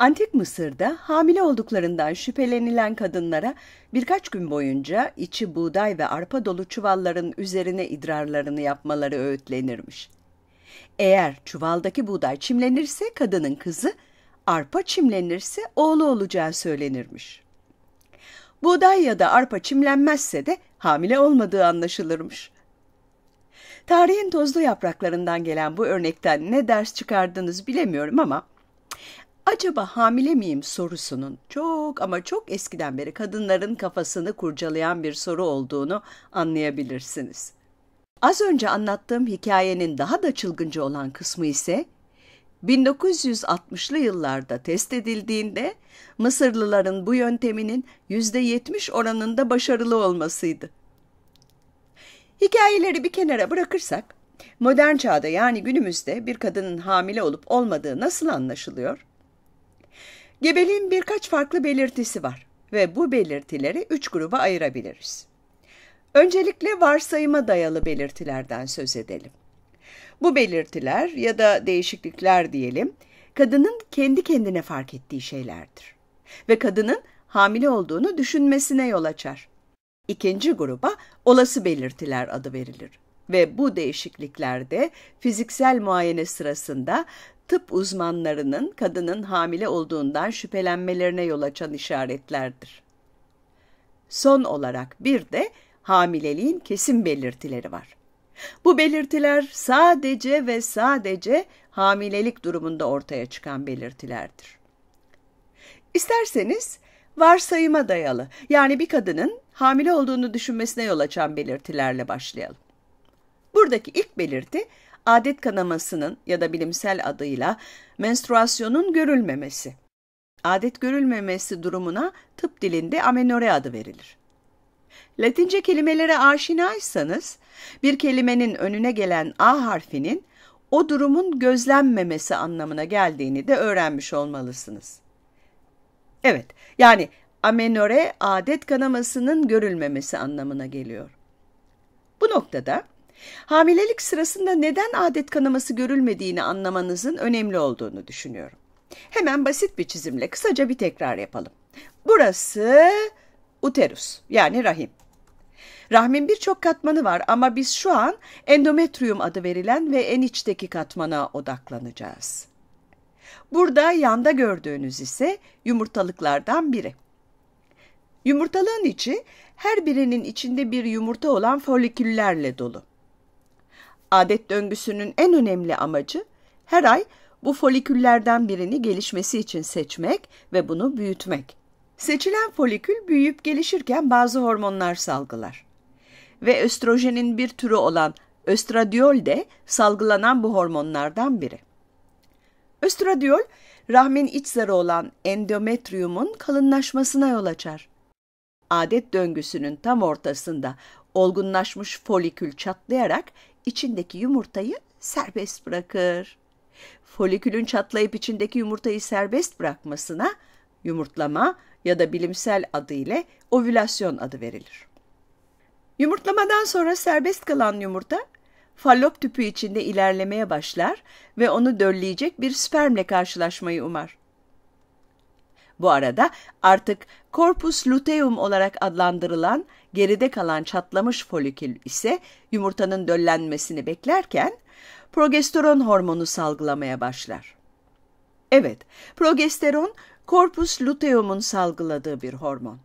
Antik Mısır'da hamile olduklarından şüphelenilen kadınlara birkaç gün boyunca içi buğday ve arpa dolu çuvalların üzerine idrarlarını yapmaları öğütlenirmiş. Eğer çuvaldaki buğday çimlenirse kadının kızı, arpa çimlenirse oğlu olacağı söylenirmiş. Buğday ya da arpa çimlenmezse de hamile olmadığı anlaşılırmış. Tarihin tozlu yapraklarından gelen bu örnekten ne ders çıkardınız bilemiyorum ama acaba hamile miyim sorusunun çok ama çok eskiden beri kadınların kafasını kurcalayan bir soru olduğunu anlayabilirsiniz. Az önce anlattığım hikayenin daha da çılgınca olan kısmı ise 1960'lı yıllarda test edildiğinde Mısırlıların bu yönteminin %70 oranında başarılı olmasıydı. Hikayeleri bir kenara bırakırsak, modern çağda yani günümüzde bir kadının hamile olup olmadığı nasıl anlaşılıyor? Gebeliğin birkaç farklı belirtisi var ve bu belirtileri üç gruba ayırabiliriz. Öncelikle varsayıma dayalı belirtilerden söz edelim. Bu belirtiler ya da değişiklikler diyelim, kadının kendi kendine fark ettiği şeylerdir ve kadının hamile olduğunu düşünmesine yol açar. İkinci gruba olası belirtiler adı verilir ve bu değişikliklerde fiziksel muayene sırasında tıp uzmanlarının kadının hamile olduğundan şüphelenmelerine yol açan işaretlerdir. Son olarak bir de hamileliğin kesin belirtileri var. Bu belirtiler sadece ve sadece hamilelik durumunda ortaya çıkan belirtilerdir. İsterseniz varsayıma dayalı yani bir kadının hamile olduğunu düşünmesine yol açan belirtilerle başlayalım. Buradaki ilk belirti adet kanamasının ya da bilimsel adıyla menstruasyonun görülmemesi. Adet görülmemesi durumuna tıp dilinde amenore adı verilir. Latince kelimelere aşinaysanız, bir kelimenin önüne gelen A harfinin o durumun gözlenmemesi anlamına geldiğini de öğrenmiş olmalısınız. Evet, yani amenore adet kanamasının görülmemesi anlamına geliyor. Bu noktada Hamilelik sırasında neden adet kanaması görülmediğini anlamanızın önemli olduğunu düşünüyorum. Hemen basit bir çizimle kısaca bir tekrar yapalım. Burası uterus yani rahim. Rahmin birçok katmanı var ama biz şu an endometrium adı verilen ve en içteki katmana odaklanacağız. Burada yanda gördüğünüz ise yumurtalıklardan biri. Yumurtalığın içi her birinin içinde bir yumurta olan foliküllerle dolu. Adet döngüsünün en önemli amacı her ay bu foliküllerden birini gelişmesi için seçmek ve bunu büyütmek. Seçilen folikül büyüyüp gelişirken bazı hormonlar salgılar. Ve östrojenin bir türü olan östradiol de salgılanan bu hormonlardan biri. Östradiol, rahmin iç zarı olan endometriyumun kalınlaşmasına yol açar. Adet döngüsünün tam ortasında olgunlaşmış folikül çatlayarak içindeki yumurtayı serbest bırakır. Folikülün çatlayıp içindeki yumurtayı serbest bırakmasına yumurtlama ya da bilimsel adı ile ovülasyon adı verilir. Yumurtlamadan sonra serbest kalan yumurta fallop tüpü içinde ilerlemeye başlar ve onu dölleyecek bir spermle karşılaşmayı umar. Bu arada artık corpus luteum olarak adlandırılan geride kalan çatlamış folikül ise yumurtanın döllenmesini beklerken progesteron hormonu salgılamaya başlar. Evet, progesteron corpus luteumun salgıladığı bir hormon.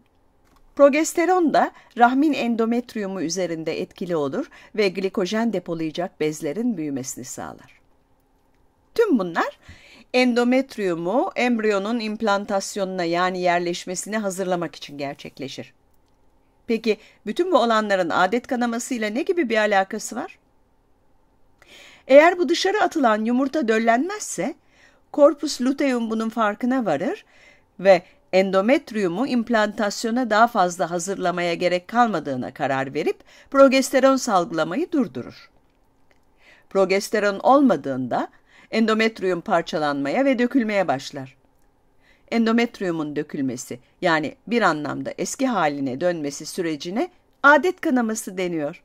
Progesteron da rahmin endometriyumu üzerinde etkili olur ve glikojen depolayacak bezlerin büyümesini sağlar. Tüm bunlar endometriyumu embriyonun implantasyonuna yani yerleşmesine hazırlamak için gerçekleşir. Peki bütün bu olanların adet kanamasıyla ne gibi bir alakası var? Eğer bu dışarı atılan yumurta döllenmezse korpus luteum bunun farkına varır ve endometriyumu implantasyona daha fazla hazırlamaya gerek kalmadığına karar verip progesteron salgılamayı durdurur. Progesteron olmadığında Endometrium parçalanmaya ve dökülmeye başlar. Endometriumun dökülmesi yani bir anlamda eski haline dönmesi sürecine adet kanaması deniyor.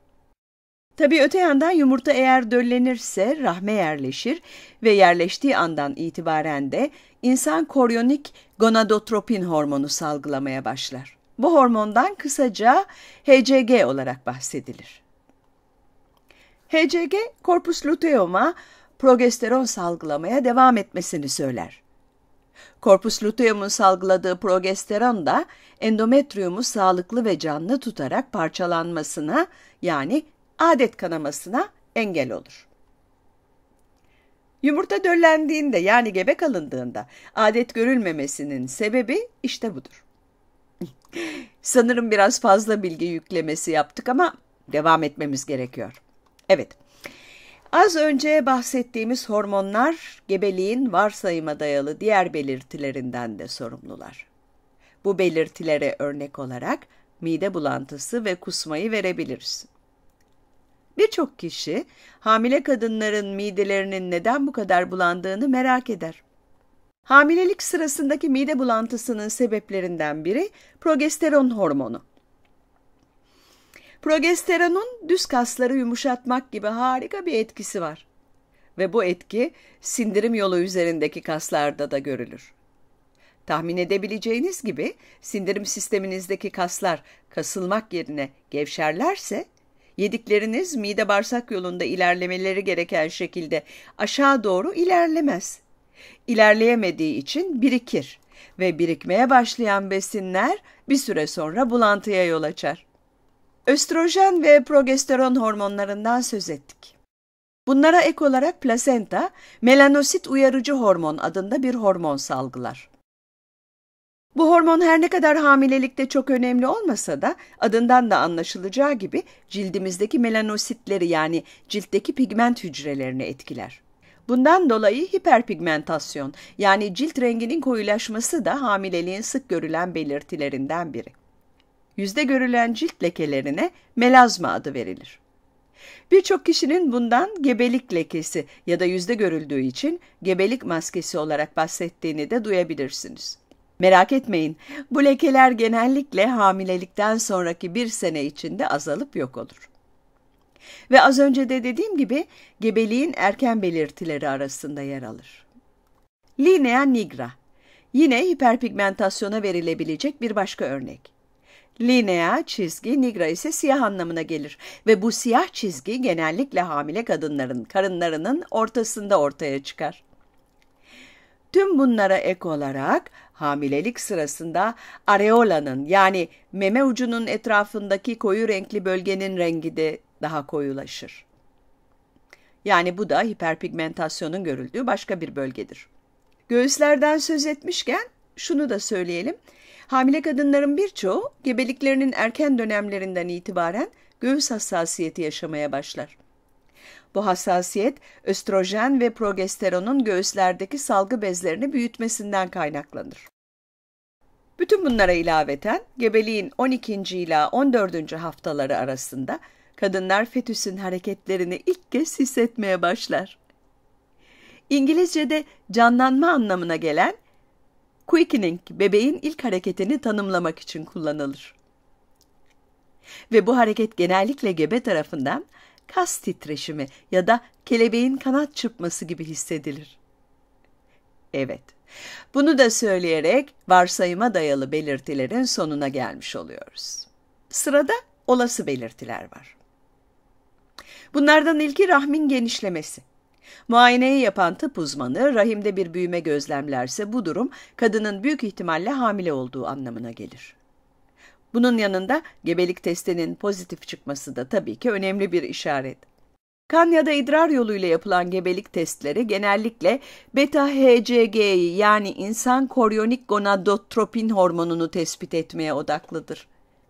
Tabi öte yandan yumurta eğer döllenirse rahme yerleşir ve yerleştiği andan itibaren de insan koryonik gonadotropin hormonu salgılamaya başlar. Bu hormondan kısaca HCG olarak bahsedilir. HCG korpus luteoma progesteron salgılamaya devam etmesini söyler. Korpus luteumun salgıladığı progesteron da endometriyumu sağlıklı ve canlı tutarak parçalanmasına yani adet kanamasına engel olur. Yumurta döllendiğinde yani gebe kalındığında adet görülmemesinin sebebi işte budur. Sanırım biraz fazla bilgi yüklemesi yaptık ama devam etmemiz gerekiyor. Evet, Az önce bahsettiğimiz hormonlar gebeliğin varsayıma dayalı diğer belirtilerinden de sorumlular. Bu belirtilere örnek olarak mide bulantısı ve kusmayı verebiliriz. Birçok kişi hamile kadınların midelerinin neden bu kadar bulandığını merak eder. Hamilelik sırasındaki mide bulantısının sebeplerinden biri progesteron hormonu. Progesteronun düz kasları yumuşatmak gibi harika bir etkisi var ve bu etki sindirim yolu üzerindeki kaslarda da görülür. Tahmin edebileceğiniz gibi sindirim sisteminizdeki kaslar kasılmak yerine gevşerlerse yedikleriniz mide bağırsak yolunda ilerlemeleri gereken şekilde aşağı doğru ilerlemez. İlerleyemediği için birikir ve birikmeye başlayan besinler bir süre sonra bulantıya yol açar. Östrojen ve progesteron hormonlarından söz ettik. Bunlara ek olarak plasenta, melanosit uyarıcı hormon adında bir hormon salgılar. Bu hormon her ne kadar hamilelikte çok önemli olmasa da adından da anlaşılacağı gibi cildimizdeki melanositleri yani ciltteki pigment hücrelerini etkiler. Bundan dolayı hiperpigmentasyon yani cilt renginin koyulaşması da hamileliğin sık görülen belirtilerinden biri yüzde görülen cilt lekelerine melazma adı verilir. Birçok kişinin bundan gebelik lekesi ya da yüzde görüldüğü için gebelik maskesi olarak bahsettiğini de duyabilirsiniz. Merak etmeyin, bu lekeler genellikle hamilelikten sonraki bir sene içinde azalıp yok olur. Ve az önce de dediğim gibi gebeliğin erken belirtileri arasında yer alır. Linea nigra, yine hiperpigmentasyona verilebilecek bir başka örnek. Linea çizgi, nigra ise siyah anlamına gelir ve bu siyah çizgi genellikle hamile kadınların karınlarının ortasında ortaya çıkar. Tüm bunlara ek olarak hamilelik sırasında areolanın yani meme ucunun etrafındaki koyu renkli bölgenin rengi de daha koyulaşır. Yani bu da hiperpigmentasyonun görüldüğü başka bir bölgedir. Göğüslerden söz etmişken şunu da söyleyelim. Hamile kadınların birçoğu gebeliklerinin erken dönemlerinden itibaren göğüs hassasiyeti yaşamaya başlar. Bu hassasiyet östrojen ve progesteronun göğüslerdeki salgı bezlerini büyütmesinden kaynaklanır. Bütün bunlara ilaveten gebeliğin 12. ila 14. haftaları arasında kadınlar fetüsün hareketlerini ilk kez hissetmeye başlar. İngilizce'de canlanma anlamına gelen quickening bebeğin ilk hareketini tanımlamak için kullanılır. Ve bu hareket genellikle gebe tarafından kas titreşimi ya da kelebeğin kanat çırpması gibi hissedilir. Evet, bunu da söyleyerek varsayıma dayalı belirtilerin sonuna gelmiş oluyoruz. Sırada olası belirtiler var. Bunlardan ilki rahmin genişlemesi. Muayeneyi yapan tıp uzmanı rahimde bir büyüme gözlemlerse bu durum kadının büyük ihtimalle hamile olduğu anlamına gelir. Bunun yanında gebelik testinin pozitif çıkması da tabii ki önemli bir işaret. Kan ya da idrar yoluyla yapılan gebelik testleri genellikle beta HCG'yi yani insan koryonik gonadotropin hormonunu tespit etmeye odaklıdır.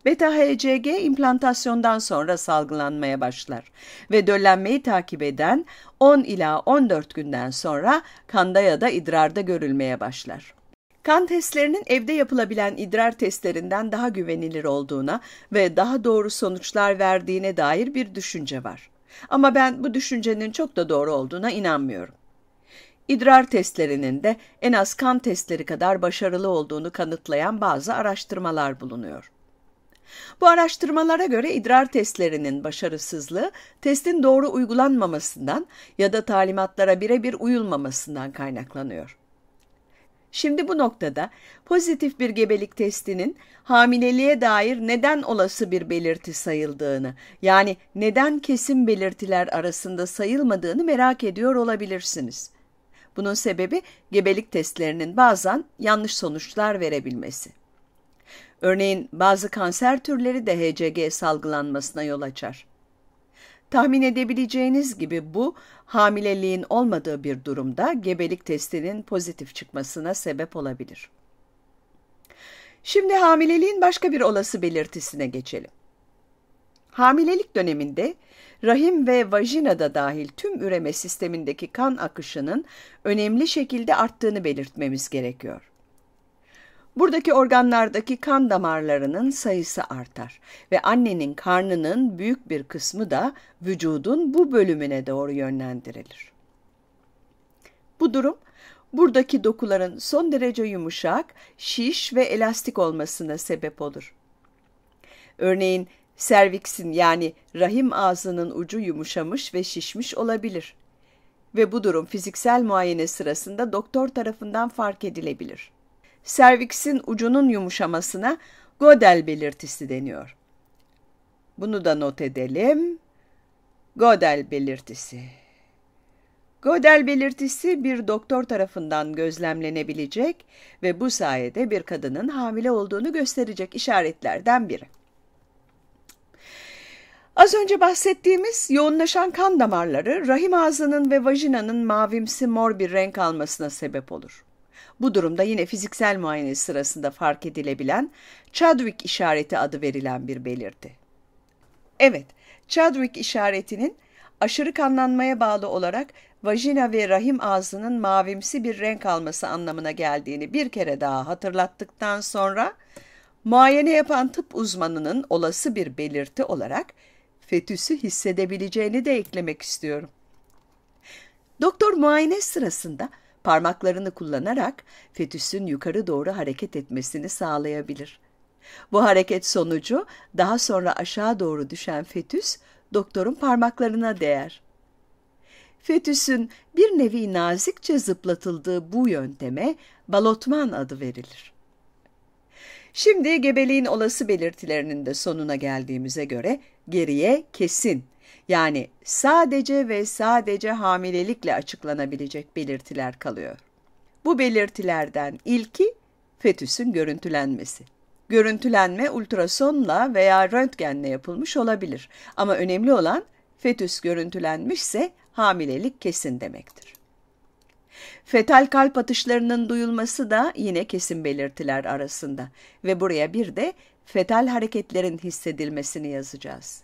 Beta HCG implantasyondan sonra salgılanmaya başlar ve döllenmeyi takip eden 10 ila 14 günden sonra kanda ya da idrarda görülmeye başlar. Kan testlerinin evde yapılabilen idrar testlerinden daha güvenilir olduğuna ve daha doğru sonuçlar verdiğine dair bir düşünce var. Ama ben bu düşüncenin çok da doğru olduğuna inanmıyorum. İdrar testlerinin de en az kan testleri kadar başarılı olduğunu kanıtlayan bazı araştırmalar bulunuyor. Bu araştırmalara göre idrar testlerinin başarısızlığı testin doğru uygulanmamasından ya da talimatlara birebir uyulmamasından kaynaklanıyor. Şimdi bu noktada pozitif bir gebelik testinin hamileliğe dair neden olası bir belirti sayıldığını, yani neden kesin belirtiler arasında sayılmadığını merak ediyor olabilirsiniz. Bunun sebebi gebelik testlerinin bazen yanlış sonuçlar verebilmesi. Örneğin bazı kanser türleri de HCG salgılanmasına yol açar. Tahmin edebileceğiniz gibi bu, hamileliğin olmadığı bir durumda gebelik testinin pozitif çıkmasına sebep olabilir. Şimdi hamileliğin başka bir olası belirtisine geçelim. Hamilelik döneminde rahim ve vajina da dahil tüm üreme sistemindeki kan akışının önemli şekilde arttığını belirtmemiz gerekiyor. Buradaki organlardaki kan damarlarının sayısı artar ve annenin karnının büyük bir kısmı da vücudun bu bölümüne doğru yönlendirilir. Bu durum buradaki dokuların son derece yumuşak, şiş ve elastik olmasına sebep olur. Örneğin serviksin yani rahim ağzının ucu yumuşamış ve şişmiş olabilir ve bu durum fiziksel muayene sırasında doktor tarafından fark edilebilir serviksin ucunun yumuşamasına Gödel belirtisi deniyor. Bunu da not edelim. Gödel belirtisi. Gödel belirtisi bir doktor tarafından gözlemlenebilecek ve bu sayede bir kadının hamile olduğunu gösterecek işaretlerden biri. Az önce bahsettiğimiz yoğunlaşan kan damarları rahim ağzının ve vajinanın mavimsi mor bir renk almasına sebep olur. Bu durumda yine fiziksel muayene sırasında fark edilebilen Chadwick işareti adı verilen bir belirti. Evet, Chadwick işaretinin aşırı kanlanmaya bağlı olarak vajina ve rahim ağzının mavimsi bir renk alması anlamına geldiğini bir kere daha hatırlattıktan sonra muayene yapan tıp uzmanının olası bir belirti olarak fetüsü hissedebileceğini de eklemek istiyorum. Doktor muayene sırasında parmaklarını kullanarak fetüsün yukarı doğru hareket etmesini sağlayabilir. Bu hareket sonucu daha sonra aşağı doğru düşen fetüs doktorun parmaklarına değer. Fetüsün bir nevi nazikçe zıplatıldığı bu yönteme balotman adı verilir. Şimdi gebeliğin olası belirtilerinin de sonuna geldiğimize göre geriye kesin yani sadece ve sadece hamilelikle açıklanabilecek belirtiler kalıyor. Bu belirtilerden ilki fetüsün görüntülenmesi. Görüntülenme ultrasonla veya röntgenle yapılmış olabilir ama önemli olan fetüs görüntülenmişse hamilelik kesin demektir. Fetal kalp atışlarının duyulması da yine kesin belirtiler arasında ve buraya bir de fetal hareketlerin hissedilmesini yazacağız.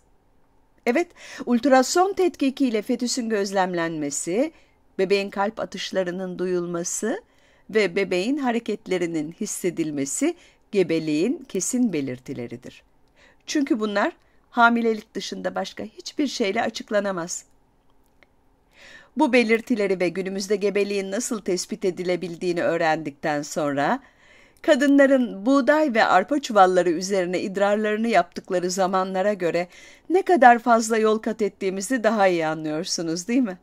Evet, ultrason tetkikiyle fetüsün gözlemlenmesi, bebeğin kalp atışlarının duyulması ve bebeğin hareketlerinin hissedilmesi gebeliğin kesin belirtileridir. Çünkü bunlar hamilelik dışında başka hiçbir şeyle açıklanamaz. Bu belirtileri ve günümüzde gebeliğin nasıl tespit edilebildiğini öğrendikten sonra kadınların buğday ve arpa çuvalları üzerine idrarlarını yaptıkları zamanlara göre ne kadar fazla yol kat ettiğimizi daha iyi anlıyorsunuz değil mi?